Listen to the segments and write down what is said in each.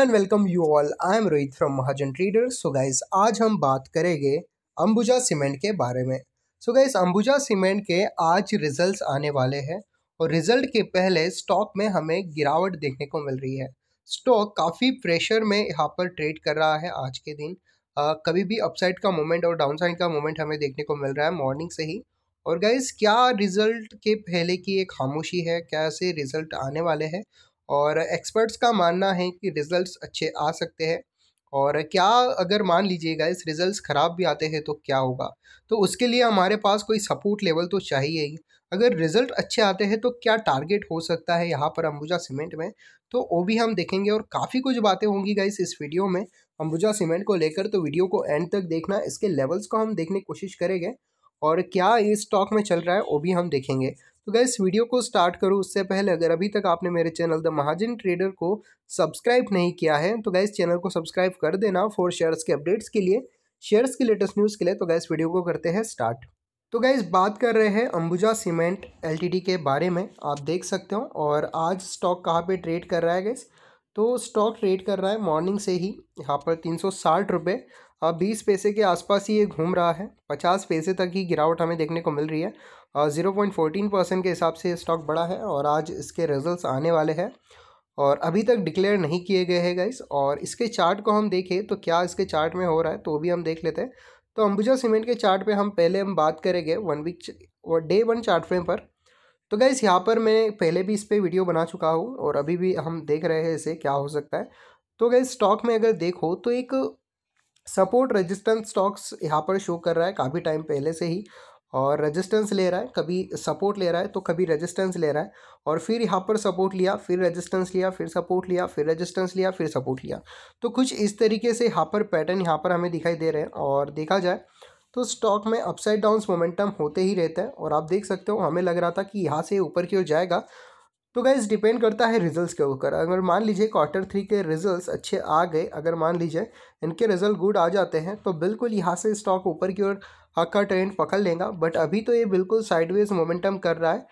and welcome you all I am Rohit from Mahajan trader so guys आज हम बात करेंगे अंबुजा सीमेंट के बारे में सो गाइज अंबुजा सीमेंट के आज रिजल्ट्स आने वाले हैं और रिजल्ट के पहले स्टॉक में हमें गिरावट देखने को मिल रही है स्टॉक काफ़ी प्रेशर में यहाँ पर ट्रेड कर रहा है आज के दिन आ, कभी भी अपसाइड का मोमेंट और डाउनसाइड का मोमेंट हमें देखने को मिल रहा है मॉर्निंग से ही और गाइज क्या रिजल्ट के पहले की एक खामोशी है कैसे रिजल्ट आने वाले हैं और एक्सपर्ट्स का मानना है कि रिज़ल्ट्स अच्छे आ सकते हैं और क्या अगर मान लीजिएगा इस रिज़ल्ट ख़राब भी आते हैं तो क्या होगा तो उसके लिए हमारे पास कोई सपोर्ट लेवल तो चाहिए ही अगर रिज़ल्ट अच्छे आते हैं तो क्या टारगेट हो सकता है यहाँ पर अंबुजा सीमेंट में तो वो भी हम देखेंगे और काफ़ी कुछ बातें होंगी गाइस इस वीडियो में अंबुजा सीमेंट को लेकर तो वीडियो को एंड तक देखना इसके लेवल्स को हम देखने की कोशिश करेंगे और क्या इस स्टॉक में चल रहा है वो भी हम देखेंगे तो गैस वीडियो को स्टार्ट करो उससे पहले अगर अभी तक आपने मेरे चैनल द महाजन ट्रेडर को सब्सक्राइब नहीं किया है तो गैस चैनल को सब्सक्राइब कर देना फॉर शेयर्स के अपडेट्स के लिए शेयर्स की लेटेस्ट न्यूज़ के लिए तो गैस वीडियो को करते हैं स्टार्ट तो गैस बात कर रहे हैं अंबुजा सीमेंट एल के बारे में आप देख सकते हो और आज स्टॉक कहाँ पर ट्रेड कर रहा है गैस तो स्टॉक ट्रेड कर रहा है मॉर्निंग से ही यहाँ पर तीन सौ साठ रुपये अब बीस पैसे के आसपास ही ये घूम रहा है पचास पैसे तक ही गिरावट हमें देखने को मिल रही है और ज़ीरो पॉइंट फोर्टीन परसेंट के हिसाब से स्टॉक बड़ा है और आज इसके रिजल्ट्स आने वाले हैं और अभी तक डिक्लेयर नहीं किए गए हैं गाइस और इसके चार्ट को हम देखें तो क्या इसके चार्ट में हो रहा है तो भी हम देख लेते हैं तो अंबुजा सीमेंट के चार्ट पे हम पहले हम बात करेंगे one week day one chart frame पर तो गाइस यहाँ पर मैं पहले भी इस पर वीडियो बना चुका हूँ और अभी भी हम देख रहे हैं इसे क्या हो सकता है तो गाइस स्टॉक में अगर देखो तो एक सपोर्ट रेजिस्टेंस स्टॉक्स यहाँ पर शो कर रहा है काफ़ी टाइम पहले से ही और रेजिस्टेंस ले रहा है कभी सपोर्ट ले रहा है तो कभी रेजिस्टेंस ले रहा है और फिर यहाँ पर सपोर्ट लिया फिर रेजिस्टेंस लिया फिर सपोर्ट लिया फिर रेजिस्टेंस लिया फिर सपोर्ट लिया तो कुछ इस तरीके से यहाँ पर पैटर्न यहाँ पर हमें दिखाई दे रहे हैं और देखा जाए तो स्टॉक में अपसाइड डाउन्स मोमेंटम होते ही रहते हैं और आप देख सकते हो हमें लग रहा था कि यहाँ से ऊपर की ओर जाएगा तो गाइज डिपेंड करता है रिजल्ट्स के ऊपर अगर मान लीजिए क्वार्टर थ्री के रिजल्ट्स अच्छे आ गए अगर मान लीजिए इनके रिजल्ट गुड आ जाते हैं तो बिल्कुल यहाँ से स्टॉक ऊपर की ओर का ट्रेंड पकड़ लेगा बट अभी तो ये बिल्कुल साइडवेज मोमेंटम कर रहा है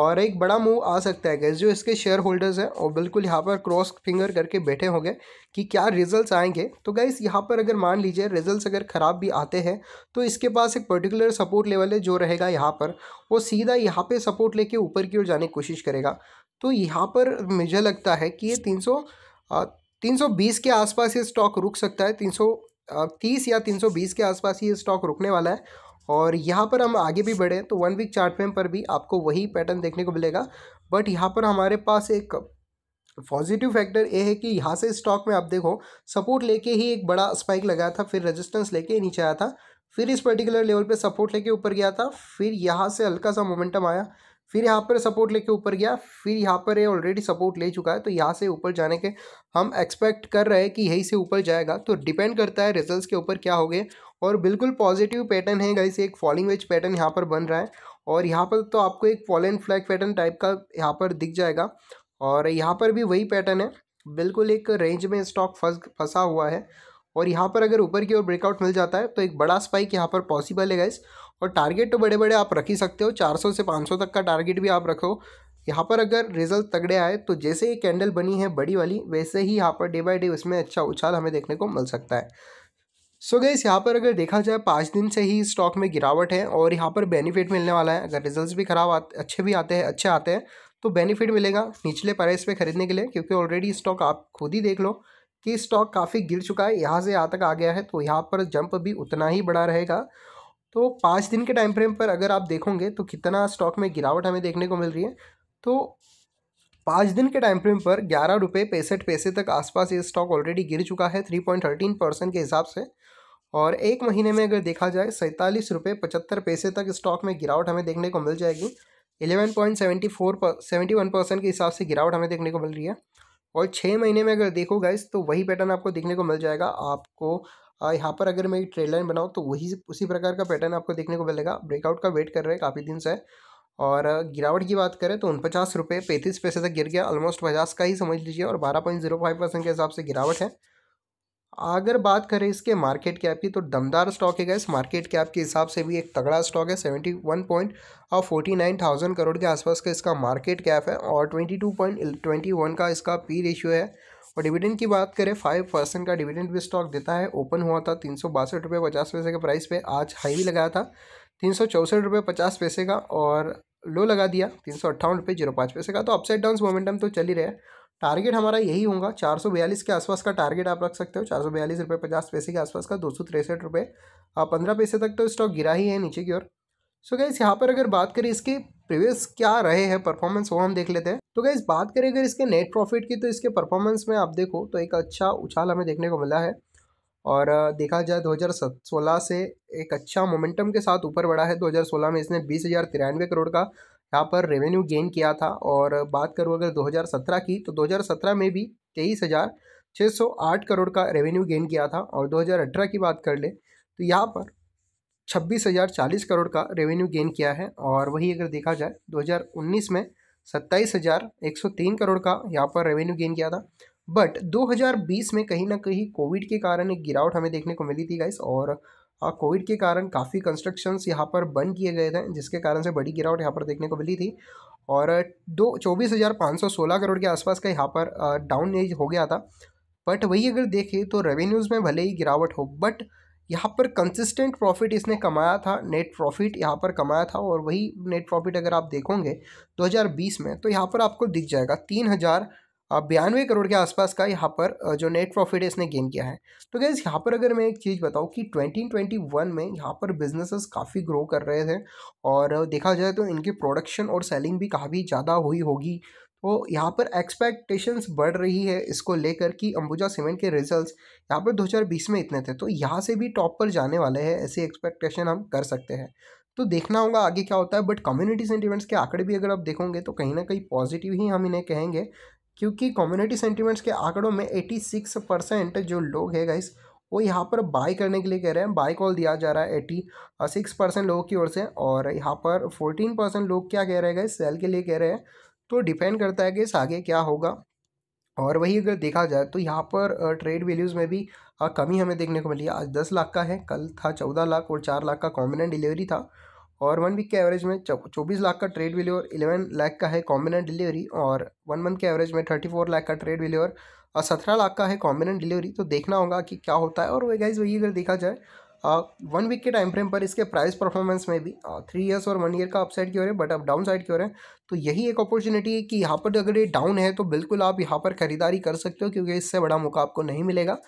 और एक बड़ा मूव आ सकता है गैस जो इसके शेयर होल्डर्स हैं वो बिल्कुल यहाँ पर क्रॉस फिंगर करके बैठे होंगे कि क्या रिजल्ट्स आएंगे तो गैस यहाँ पर अगर मान लीजिए रिजल्ट्स अगर ख़राब भी आते हैं तो इसके पास एक पर्टिकुलर सपोर्ट लेवल है जो रहेगा यहाँ पर वो सीधा यहाँ पे सपोर्ट लेके ऊपर की ओर जाने की कोशिश करेगा तो यहाँ पर मुझे लगता है कि ये तीन सौ तीन सौ बीस के आसपास ये स्टॉक रुक सकता है तीन सौ तीस या तीन सौ बीस के आसपास ये स्टॉक रुकने वाला है और यहाँ पर हम आगे भी बढ़े तो वन वीक चार्ट पर भी आपको वही पैटर्न देखने को मिलेगा बट यहाँ पर हमारे पास एक पॉजिटिव फैक्टर ये है कि यहाँ से स्टॉक में आप देखो सपोर्ट लेके ही एक बड़ा स्पाइक लगाया था फिर रेजिस्टेंस लेके नीचे आया था फिर इस पर्टिकुलर लेवल पे सपोर्ट लेके ऊपर गया था फिर यहाँ से हल्का सा मोमेंटम आया फिर यहाँ पर सपोर्ट लेके ऊपर गया फिर यहाँ पर ये ऑलरेडी सपोर्ट ले चुका है तो यहाँ से ऊपर जाने के हम एक्सपेक्ट कर रहे हैं कि यही से ऊपर जाएगा तो डिपेंड करता है रिजल्ट्स के ऊपर क्या हो गए और बिल्कुल पॉजिटिव पैटर्न है गाइस एक फॉलिंग वेज पैटर्न यहाँ पर बन रहा है और यहाँ पर तो आपको एक फॉलन फ्लैग पैटर्न टाइप का यहाँ पर दिख जाएगा और यहाँ पर भी वही पैटर्न है बिल्कुल एक रेंज में स्टॉक फंस फंसा हुआ है और यहाँ पर अगर ऊपर की ओर ब्रेकआउट मिल जाता है तो एक बड़ा स्पाइक यहाँ पर पॉसिबल है गाइस और टारगेट तो बड़े बड़े आप रख ही सकते हो 400 से 500 तक का टारगेट भी आप रखो यहाँ पर अगर रिजल्ट तगड़े आए तो जैसे ये कैंडल बनी है बड़ी वाली वैसे ही यहाँ पर डे बाई डे उसमें अच्छा उछाल हमें देखने को मिल सकता है सो so गैस यहाँ पर अगर देखा जाए पाँच दिन से ही स्टॉक में गिरावट है और यहाँ पर बेनिफिट मिलने वाला है अगर रिजल्ट्स भी खराब आते अच्छे भी आते हैं अच्छे आते हैं तो बेनिफिट मिलेगा निचले प्राइस पे खरीदने के लिए क्योंकि ऑलरेडी स्टॉक आप खुद ही देख लो कि स्टॉक काफ़ी गिर चुका है यहाँ से यहाँ तक आ गया है तो यहाँ पर जंप भी उतना ही बड़ा रहेगा तो पाँच दिन के टाइम फ्रेम पर अगर आप देखोगे तो कितना स्टॉक में गिरावट हमें देखने को मिल रही है तो पाँच दिन के टाइम फ्रेम पर ग्यारह रुपये पैंसठ पैसे तक आसपास ये स्टॉक ऑलरेडी गिर चुका है थ्री पॉइंट थर्टीन परसेंट के हिसाब से और एक महीने में अगर देखा जाए सैंतालीस रुपये पचहत्तर पैसे तक स्टॉक में गिरावट हमें देखने को मिल जाएगी एलेवन पॉइंट सेवेंटी फोर पर सेवेंटी वन परसेंट के हिसाब से गिरावट हमें देखने को मिल रही है और छः महीने में अगर देखो गाइस तो वही पैटर्न आपको देखने को मिल जाएगा आपको हाँ, यहाँ पर अगर मैं ट्रेड लाइन बनाऊँ तो वही उसी प्रकार का पैटर्न आपको देखने को मिलेगा ब्रेकआउट का वेट कर रहे हैं काफ़ी दिन से और गिरावट की बात करें तो उनपचास रुपये पैंतीस पैसे तक गिर गया ऑलमोस्ट पचास का ही समझ लीजिए और बारह पॉइंट जीरो फाइव परसेंट के हिसाब से गिरावट है अगर बात करें इसके मार्केट कैप की तो दमदार स्टॉक है इस मार्केट कैप के हिसाब से भी एक तगड़ा स्टॉक है सेवेंटी वन पॉइंट और फोर्टी नाइन थाउजेंड करोड़ के आसपास का इसका मार्केट कैप है और twenty two point twenty one का इसका पी रेशियो है और डिविडेंड की बात करें फाइव परसेंट का डिविडेंड भी स्टॉक देता है ओपन हुआ था तीन सौ बासठ रुपये पचास पैसे के प्राइस पे आज हाई भी लगाया था तीन सौ चौंसठ रुपये पचास पैसे का और लो लगा दिया तीन सौ अट्ठावन रुपये जीरो पाँच पैसे का तो अपसाइड डाउन मोमेंटम तो चल ही रहे हैं टारगेट हमारा यही होगा चार सौ बयालीस के आसपास का टारगेट आप रख सकते हो चार सौ बयालीस रुपये पचास पैसे के आसपास का दो सौ तिरसठ रुपये पंद्रह पैसे तक तो स्टॉक गिरा ही है नीचे की ओर सो गैस यहाँ पर अगर बात करें इसके प्रीवियस क्या रहे हैं परफॉर्मेंस वो हम देख लेते हैं तो गैस बात करें अगर इसके नेट प्रॉफिट की तो इसके परफॉर्मेंस में आप देखो तो एक अच्छा उछाल हमें देखने को मिला है और देखा जाए सोलह से एक अच्छा मोमेंटम के साथ ऊपर बढ़ा है सोलह में इसने बीस करोड़ का यहाँ पर रेवेन्यू गेन किया था और बात करूँ अगर 2017 की तो 2017 में भी तेईस हज़ार छः सौ आठ करोड़ का रेवेन्यू गेन किया था और 2018 की बात कर ले तो यहाँ पर छब्बीस हज़ार चालीस करोड़ का रेवेन्यू गेन किया है और वही अगर देखा जाए 2019 में सत्ताईस हज़ार एक सौ तीन करोड़ का यहाँ पर रेवेन्यू गेन किया था बट 2020 में कहीं ना कहीं कोविड के कारण एक गिरावट हमें देखने को मिली थी गाइस और हाँ, कोविड के कारण काफ़ी कंस्ट्रक्शंस यहाँ पर बंद किए गए थे जिसके कारण से बड़ी गिरावट यहाँ पर देखने को मिली थी और दो चौबीस हज़ार पाँच सौ सोलह करोड़ के आसपास का यहाँ पर डाउन एज हो गया था बट वही अगर देखें तो रेवेन्यूज़ में भले ही गिरावट हो बट यहाँ पर कंसिस्टेंट प्रॉफिट इसने कमाया था नेट प्रॉफिट यहाँ पर कमाया था और वही नेट प्रॉफिट अगर आप देखोगे 2020 में तो यहाँ पर आपको दिख जाएगा तीन हज़ार बयानवे करोड़ के आसपास का यहाँ पर जो नेट प्रॉफिट है इसने गेन किया है तो गैस यहाँ पर अगर मैं एक चीज़ बताऊँ कि 2021 ट्वेंटी वन में यहाँ पर बिजनेसेस काफ़ी ग्रो कर रहे थे और देखा जाए तो इनकी प्रोडक्शन और सेलिंग भी काफ़ी ज़्यादा हुई होगी तो यहाँ पर एक्सपेक्टेशंस बढ़ रही है इसको लेकर कि अंबुजा सीमेंट के रिजल्ट यहाँ पर दो में इतने थे तो यहाँ से भी टॉप पर जाने वाले हैं ऐसी एक्सपेक्टेशन हम कर सकते हैं तो देखना होगा आगे क्या होता है बट कम्युनिटी सेंटिमेंट्स के आंकड़े भी अगर आप देखोगे तो कहीं ना कहीं पॉजिटिव ही हम इन्हें कहेंगे क्योंकि कम्युनिटी सेंटीमेंट्स के आंकड़ों में 86 परसेंट जो लोग हैं गाइस वो यहाँ पर बाय करने के लिए कह रहे हैं बाय कॉल दिया जा रहा है एट्टी सिक्स परसेंट लोगों की ओर से और यहाँ पर फोर्टीन परसेंट लोग क्या कह रहे हैं गाइस सेल के लिए कह रहे हैं तो डिपेंड करता है कि इस आगे क्या होगा और वही अगर देखा जाए तो यहाँ पर ट्रेड वैल्यूज़ में भी कमी हमें देखने को मिली आज दस लाख का है कल था चौदह लाख और चार लाख का कॉम्बिनेंट डिलीवरी था और वन वीक के एवरेज में चौबीस लाख का ट्रेड वैल्यू और इलेवन लाख का है कॉम्बिनेंट डिलीवरी और वन मंथ के एवरेज में थर्टी फोर लाख का ट्रेड वैल्यू और सत्रह लाख का है कॉम्बिनेंट डिलीवरी तो देखना होगा कि क्या होता है और वे गाइज वही अगर देखा जाए वन वीक के टाइम फ्रेम पर इसके प्राइस परफॉर्मेंस में भी थ्री ईयर्स और वन ईयर का अपसाइड की ओर है बट अब डाउन साइड की ओर है तो यही एक अपॉर्चुनिटी है कि यहाँ पर अगर ये डाउन है तो बिल्कुल आप यहाँ पर खरीदारी कर सकते हो क्योंकि इससे बड़ा मौका आपको नहीं मिलेगा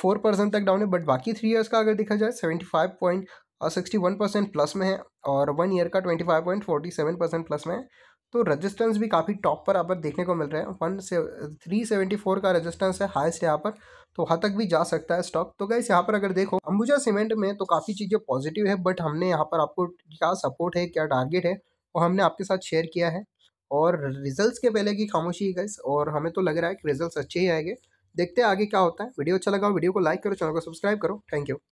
फोर परसेंट तक डाउन है बट बाकी थ्री ईयर्स का अगर देखा जाए सेवेंटी फाइव पॉइंट और सिक्सटी वन परसेंट प्लस में है और वन ईयर का twenty five point forty seven percent plus में है तो रेजिस्टेंस भी काफ़ी टॉप पर यहाँ पर देखने को मिल रहा है वन से थ्री सेवेंटी फोर का रेजिस्टेंस है हाइस्ट यहाँ पर तो वहाँ तक भी जा सकता है स्टॉक तो गैस यहाँ पर अगर देखो अंबुजा सीमेंट में तो काफ़ी चीज़ें पॉजिटिव है बट हमने यहाँ पर आपको क्या सपोर्ट है क्या टारगेट है वो हमने आपके साथ शेयर किया है और रिजल्ट के पहले की खामोशी है गैस और हमें तो लग रहा है कि रिजल्ट अच्छे ही आएंगे देखते हैं आगे क्या होता है वीडियो अच्छा लगा वीडियो को लाइक करो चैनल को सब्सक्राइब करो थैंक यू